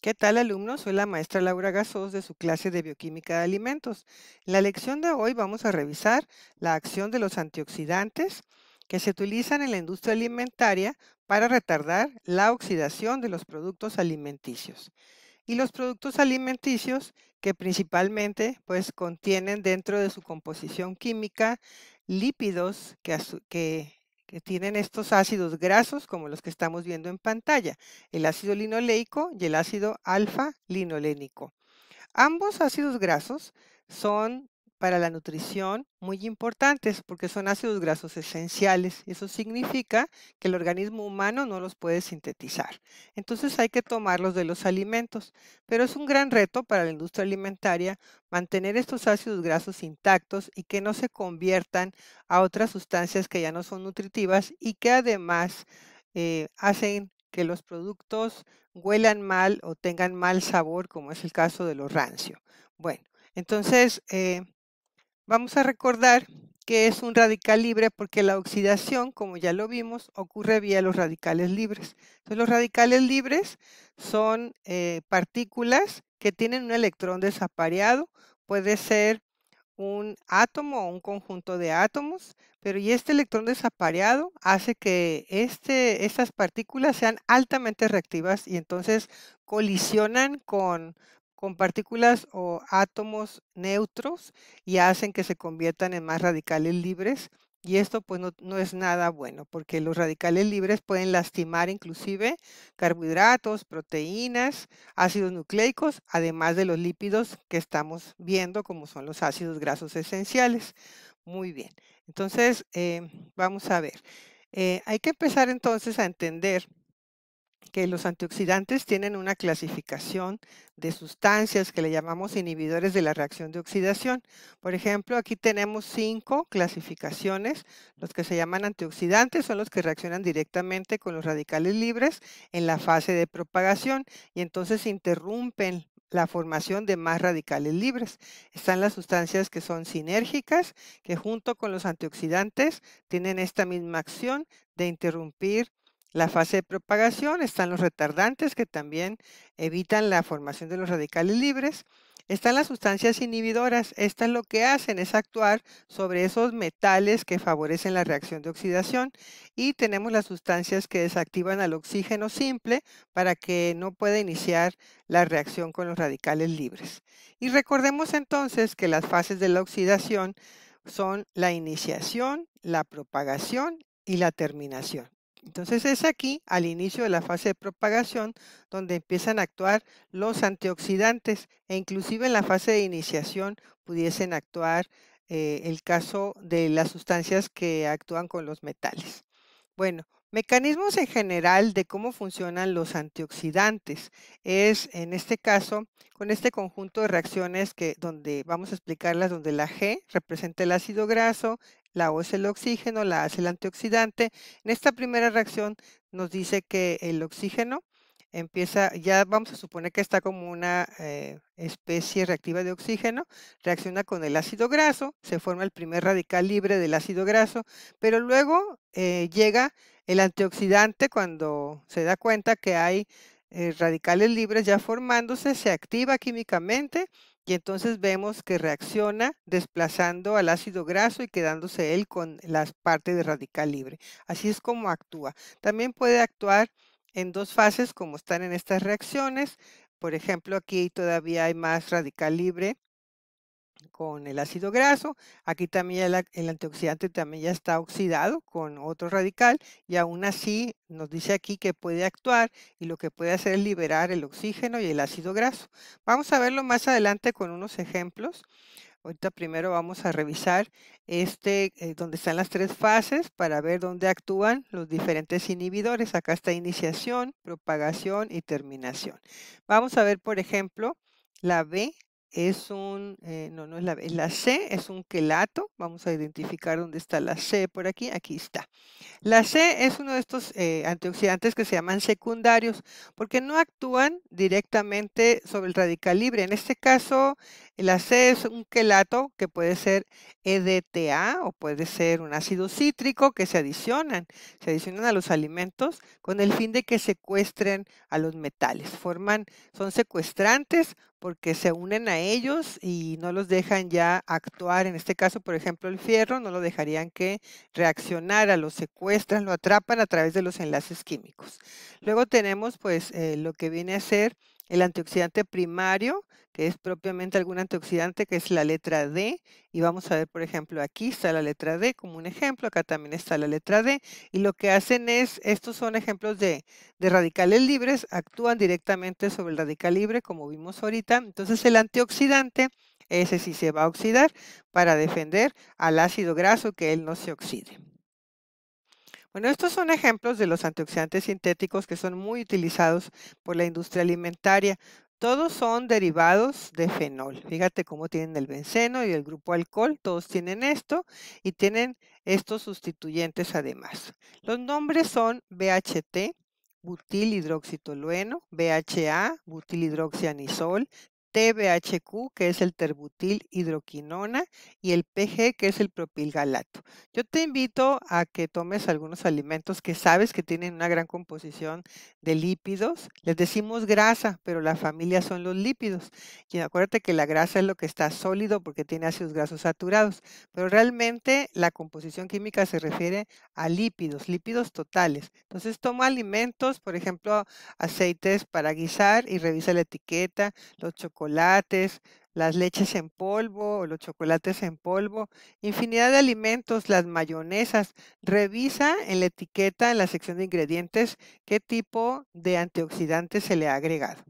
¿Qué tal alumnos? Soy la maestra Laura Gasos de su clase de Bioquímica de Alimentos. En la lección de hoy vamos a revisar la acción de los antioxidantes que se utilizan en la industria alimentaria para retardar la oxidación de los productos alimenticios. Y los productos alimenticios que principalmente pues, contienen dentro de su composición química lípidos que que tienen estos ácidos grasos como los que estamos viendo en pantalla, el ácido linoleico y el ácido alfa-linolénico. Ambos ácidos grasos son para la nutrición muy importantes porque son ácidos grasos esenciales. Eso significa que el organismo humano no los puede sintetizar. Entonces hay que tomarlos de los alimentos. Pero es un gran reto para la industria alimentaria mantener estos ácidos grasos intactos y que no se conviertan a otras sustancias que ya no son nutritivas y que además eh, hacen que los productos huelan mal o tengan mal sabor, como es el caso de los rancio. Bueno, entonces, eh, Vamos a recordar que es un radical libre porque la oxidación, como ya lo vimos, ocurre vía los radicales libres. Entonces, los radicales libres son eh, partículas que tienen un electrón desapareado, puede ser un átomo o un conjunto de átomos, pero y este electrón desapareado hace que este, estas partículas sean altamente reactivas y entonces colisionan con con partículas o átomos neutros y hacen que se conviertan en más radicales libres. Y esto pues no, es nada bueno porque los radicales libres pueden lastimar inclusive carbohidratos, proteínas, ácidos nucleicos, además de los lípidos que estamos viendo como son los ácidos grasos esenciales. Muy bien, entonces eh, vamos a ver. Eh, hay que empezar entonces a entender que los antioxidantes tienen una clasificación de sustancias que le llamamos inhibidores de la reacción de oxidación. Por ejemplo, aquí tenemos cinco clasificaciones. Los que se llaman antioxidantes son los que reaccionan directamente con los radicales libres en la fase de propagación y entonces interrumpen la formación de más radicales libres. Están las sustancias que son sinérgicas, que junto con los antioxidantes tienen esta misma acción de interrumpir la fase de propagación están los retardantes que también evitan la formación de los radicales libres. Están las sustancias inhibidoras. Estas lo que hacen es actuar sobre esos metales que favorecen la reacción de oxidación. Y tenemos las sustancias que desactivan al oxígeno simple para que no pueda iniciar la reacción con los radicales libres. Y recordemos entonces que las fases de la oxidación son la iniciación, la propagación y la terminación. Entonces es aquí, al inicio de la fase de propagación, donde empiezan a actuar los antioxidantes e inclusive en la fase de iniciación pudiesen actuar eh, el caso de las sustancias que actúan con los metales. Bueno, mecanismos en general de cómo funcionan los antioxidantes es en este caso con este conjunto de reacciones que donde vamos a explicarlas donde la G representa el ácido graso, la O es el oxígeno, la A es el antioxidante. En esta primera reacción nos dice que el oxígeno empieza, ya vamos a suponer que está como una eh, especie reactiva de oxígeno, reacciona con el ácido graso, se forma el primer radical libre del ácido graso, pero luego eh, llega el antioxidante cuando se da cuenta que hay eh, radicales libres ya formándose, se activa químicamente y entonces vemos que reacciona desplazando al ácido graso y quedándose él con las partes de radical libre. Así es como actúa. También puede actuar en dos fases como están en estas reacciones. Por ejemplo, aquí todavía hay más radical libre con el ácido graso. Aquí también el, antioxidante también ya está oxidado con otro radical y aún así nos dice aquí que puede actuar y lo que puede hacer es liberar el oxígeno y el ácido graso. Vamos a verlo más adelante con unos ejemplos. Ahorita primero vamos a revisar este, eh, donde están las tres fases para ver dónde actúan los diferentes inhibidores. Acá está iniciación, propagación y terminación. Vamos a ver, por ejemplo, la B es un, eh, no, no es la la C, es un quelato. Vamos a identificar dónde está la C por aquí. Aquí está. La C es uno de estos eh, antioxidantes que se llaman secundarios porque no actúan directamente sobre el radical libre. En este caso, la C es un quelato que puede ser EDTA o puede ser un ácido cítrico que se adicionan, se adicionan a los alimentos con el fin de que secuestren a los metales. Forman, son secuestrantes porque se unen a ellos y no los dejan ya actuar. En este caso, por ejemplo, el fierro, no lo dejarían que reaccionara, lo secuestran, lo atrapan a través de los enlaces químicos. Luego tenemos pues eh, lo que viene a ser el antioxidante primario, que es propiamente algún antioxidante, que es la letra D. Y vamos a ver, por ejemplo, aquí está la letra D como un ejemplo, acá también está la letra D. Y lo que hacen es, estos son ejemplos de, radicales libres, actúan directamente sobre el radical libre, como vimos ahorita. Entonces el antioxidante, ese sí se va a oxidar para defender al ácido graso que él no se oxide. Bueno, estos son ejemplos de los antioxidantes sintéticos que son muy utilizados por la industria alimentaria. Todos son derivados de fenol. Fíjate cómo tienen el benceno y el grupo alcohol. Todos tienen esto y tienen estos sustituyentes además. Los nombres son BHT, butilhidroxitolueno, BHA, butilhidroxianisol, TBHQ, que es el terbutil hidroquinona, y el PG, que es el propilgalato. Yo te invito a que tomes algunos alimentos que sabes que tienen una gran composición de lípidos. Les decimos grasa, pero la familia son los lípidos. Y acuérdate que la grasa es lo que está sólido porque tiene ácidos grasos saturados, pero realmente la composición química se refiere a lípidos, lípidos totales. Entonces toma alimentos, por ejemplo, aceites para guisar y revisa la etiqueta, los chocolates chocolates, las leches en polvo o los chocolates en polvo, infinidad de alimentos, las mayonesas. Revisa en la etiqueta, en la sección de ingredientes, qué tipo de antioxidante se le ha agregado.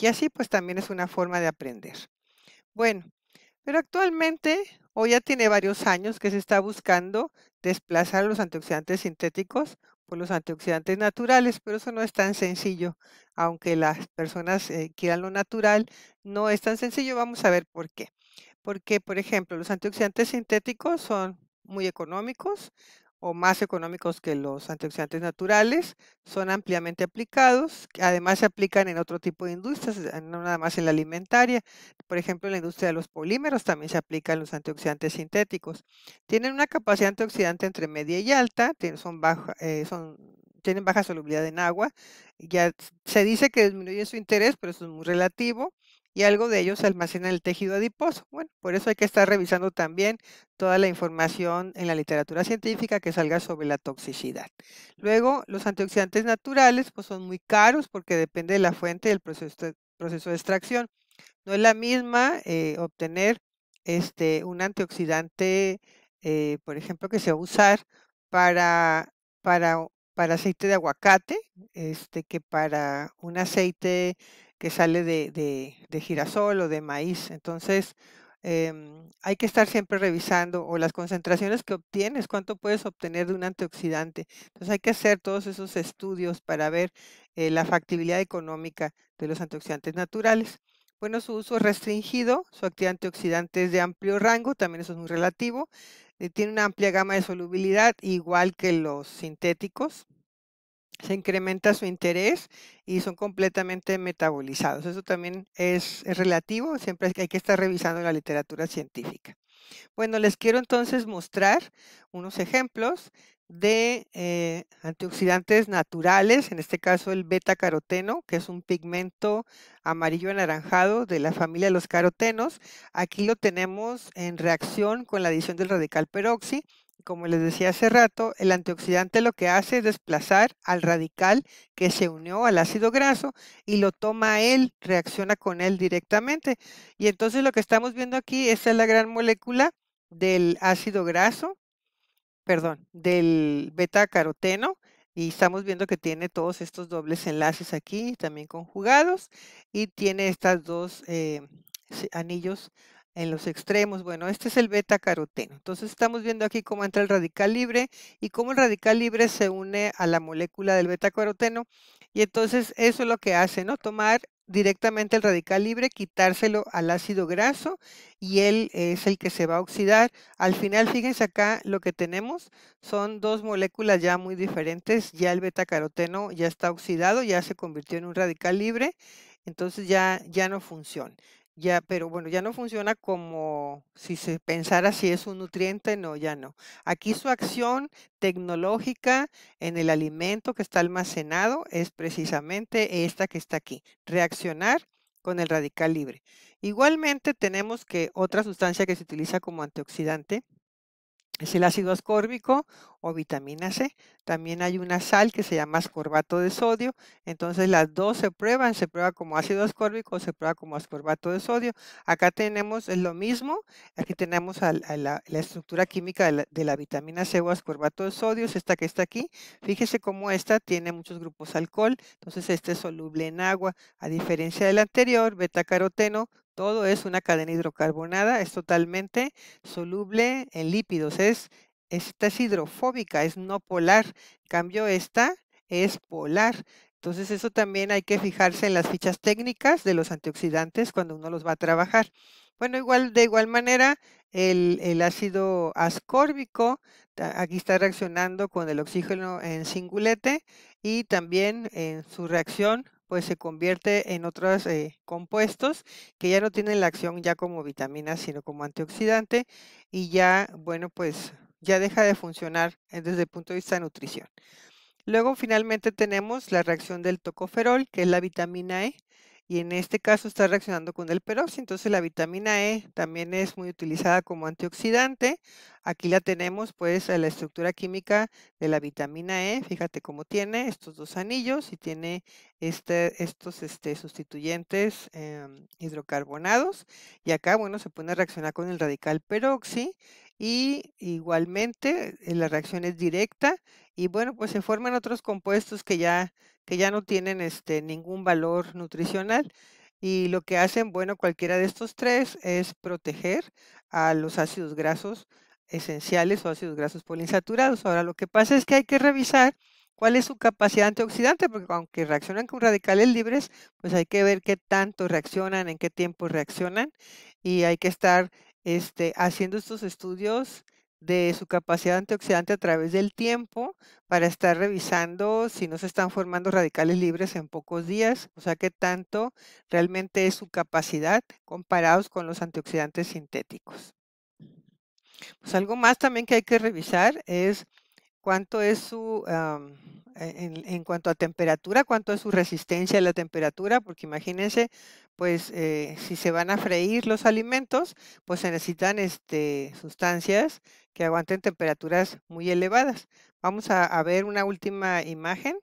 Y así pues también es una forma de aprender. Bueno, pero actualmente, hoy ya tiene varios años que se está buscando desplazar los antioxidantes sintéticos por los antioxidantes naturales, pero eso no es tan sencillo, aunque las personas eh, quieran lo natural, no es tan sencillo, vamos a ver por qué. Porque, por ejemplo, los antioxidantes sintéticos son muy económicos, o más económicos que los antioxidantes naturales, son ampliamente aplicados, además se aplican en otro tipo de industrias, eh, no nada más en la alimentaria, por ejemplo en la industria de los polímeros también se aplican los antioxidantes sintéticos. Tienen una capacidad antioxidante entre media y alta, eh, son, tienen baja solubilidad en agua, ya se dice que disminuye su interés, pero eso es muy relativo, y algo de ellos se almacena en el tejido adiposo. Bueno, por eso hay que estar revisando también toda la información en la literatura científica que salga sobre la toxicidad. Luego, los antioxidantes naturales pues son muy caros porque depende de la fuente del proceso, proceso de extracción. No es la misma eh, obtener este, un antioxidante, eh, por ejemplo, que se va a usar para, para, para aceite de aguacate, este, que para un aceite que sale de, girasol o de maíz. Entonces, em, hay que estar siempre revisando o las concentraciones que obtienes, cuánto puedes obtener de un antioxidante. Entonces hay que hacer todos esos estudios para ver eh, la factibilidad económica de los antioxidantes naturales. Bueno, su uso es restringido, su actividad antioxidante es de amplio rango, también eso es muy relativo, eh, tiene una amplia gama de solubilidad, igual que los sintéticos, se incrementa su interés y son completamente metabolizados. Eso también es, relativo, siempre hay que estar revisando la literatura científica. Bueno, les quiero entonces mostrar unos ejemplos de eh, antioxidantes naturales, en este caso el beta caroteno, que es un pigmento amarillo anaranjado de la familia de los carotenos. Aquí lo tenemos en reacción con la adición del radical peroxi como les decía hace rato, el antioxidante lo que hace es desplazar al radical que se unió al ácido graso y lo toma él, reacciona con él directamente. Y entonces lo que estamos viendo aquí, es la gran molécula del ácido graso, perdón, del beta caroteno. Y estamos viendo que tiene todos estos dobles enlaces aquí, también conjugados, y tiene estas dos eh, anillos en los extremos. Bueno, este es el beta caroteno. Entonces estamos viendo aquí cómo entra el radical libre y cómo el radical libre se une a la molécula del beta caroteno. Y entonces eso es lo que hace, ¿no? Tomar directamente el radical libre, quitárselo al ácido graso y él es el que se va a oxidar. Al final, fíjense acá, lo que tenemos son dos moléculas ya muy diferentes. Ya el beta caroteno ya está oxidado, ya se convirtió en un radical libre, entonces ya, ya no funciona. Ya, pero bueno, ya no funciona como si se pensara si es un nutriente, no, ya no. Aquí su acción tecnológica en el alimento que está almacenado es precisamente esta que está aquí, reaccionar con el radical libre. Igualmente tenemos que otra sustancia que se utiliza como antioxidante es el ácido ascórbico o vitamina C. También hay una sal que se llama ascorbato de sodio. Entonces las dos se prueban, se prueba como ácido ascórbico o se prueba como ascorbato de sodio. Acá tenemos lo mismo, aquí tenemos la, estructura química de la, vitamina C o ascorbato de sodio, es esta que está aquí. Fíjese cómo esta tiene muchos grupos alcohol, entonces este es soluble en agua, a diferencia del anterior, beta caroteno todo es una cadena hidrocarbonada, es totalmente soluble en lípidos, es, esta es hidrofóbica, es no polar, en cambio esta es polar. Entonces eso también hay que fijarse en las fichas técnicas de los antioxidantes cuando uno los va a trabajar. Bueno, igual de igual manera, el, el, ácido ascórbico aquí está reaccionando con el oxígeno en singulete y también en su reacción pues se convierte en otros eh, compuestos que ya no tienen la acción ya como vitamina, sino como antioxidante y ya, bueno, pues ya deja de funcionar eh, desde el punto de vista de nutrición. Luego finalmente tenemos la reacción del tocoferol, que es la vitamina E, y en este caso está reaccionando con el peróxido. Entonces la vitamina E también es muy utilizada como antioxidante. Aquí la tenemos pues a la estructura química de la vitamina E. Fíjate cómo tiene estos dos anillos y tiene este, estos este, sustituyentes em, hidrocarbonados. Y acá, bueno, se pone a reaccionar con el radical peroxi y igualmente eh, la reacción es directa y bueno, pues se forman otros compuestos que ya, que ya no tienen este, ningún valor nutricional y lo que hacen, bueno, cualquiera de estos tres es proteger a los ácidos grasos esenciales o ácidos grasos poliinsaturados. Ahora, lo que pasa es que hay que revisar cuál es su capacidad antioxidante, porque aunque reaccionan con radicales libres, pues hay que ver qué tanto reaccionan, en qué tiempo reaccionan y hay que estar este, haciendo estos estudios de su capacidad antioxidante a través del tiempo para estar revisando si no se están formando radicales libres en pocos días, o sea, qué tanto realmente es su capacidad comparados con los antioxidantes sintéticos. Pues algo más también que hay que revisar es cuánto es su, e-, en, cuanto a temperatura, cuánto es su resistencia a la temperatura, porque imagínense, pues eh, si se van a freír los alimentos, pues se necesitan este, sustancias que aguanten temperaturas muy elevadas. Vamos a ver una última imagen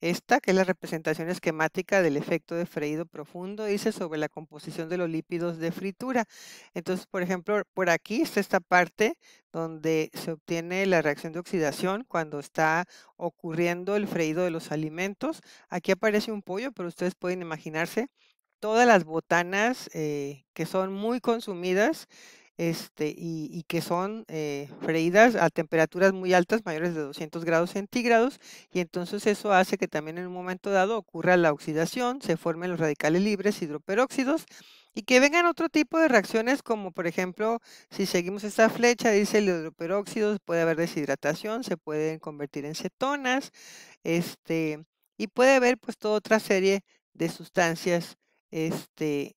esta, que es la representación esquemática del efecto de freído profundo, dice sobre la composición de los lípidos de fritura. Entonces, por ejemplo, por aquí está esta parte donde se obtiene la reacción de oxidación cuando está ocurriendo el freído de los alimentos. Aquí aparece un pollo, pero ustedes pueden imaginarse todas las botanas eh, que son muy consumidas este, y, que son eh, freídas a temperaturas muy altas, mayores de 200 grados centígrados, y entonces eso hace que también en un momento dado ocurra la oxidación, se formen los radicales libres hidroperóxidos, y que vengan otro tipo de reacciones como por ejemplo si seguimos esta flecha dice el hidroperóxido puede haber deshidratación se pueden convertir en cetonas este y puede haber pues toda otra serie de sustancias este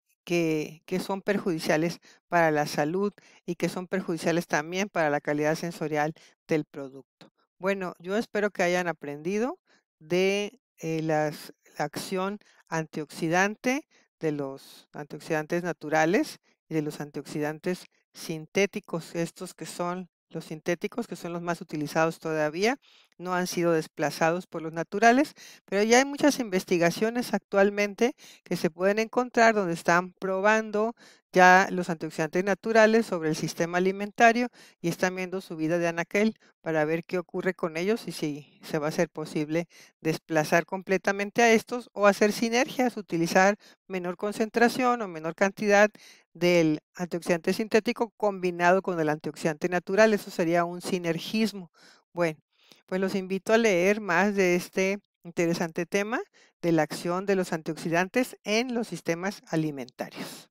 que, son perjudiciales para la salud y que son perjudiciales también para la calidad sensorial del producto. Bueno, yo espero que hayan aprendido de eh, la acción antioxidante de los antioxidantes naturales y de los antioxidantes sintéticos, estos que son los sintéticos, que son los más utilizados todavía, no han sido desplazados por los naturales, pero ya hay muchas investigaciones actualmente que se pueden encontrar donde están probando ya los antioxidantes naturales sobre el sistema alimentario y están viendo su vida de anaquel para ver qué ocurre con ellos y si se va a hacer posible desplazar completamente a estos o hacer sinergias, utilizar menor concentración o menor cantidad del antioxidante sintético combinado con el antioxidante natural. Eso sería un sinergismo. Bueno, pues los invito a leer más de este interesante tema de la acción de los antioxidantes en los sistemas alimentarios.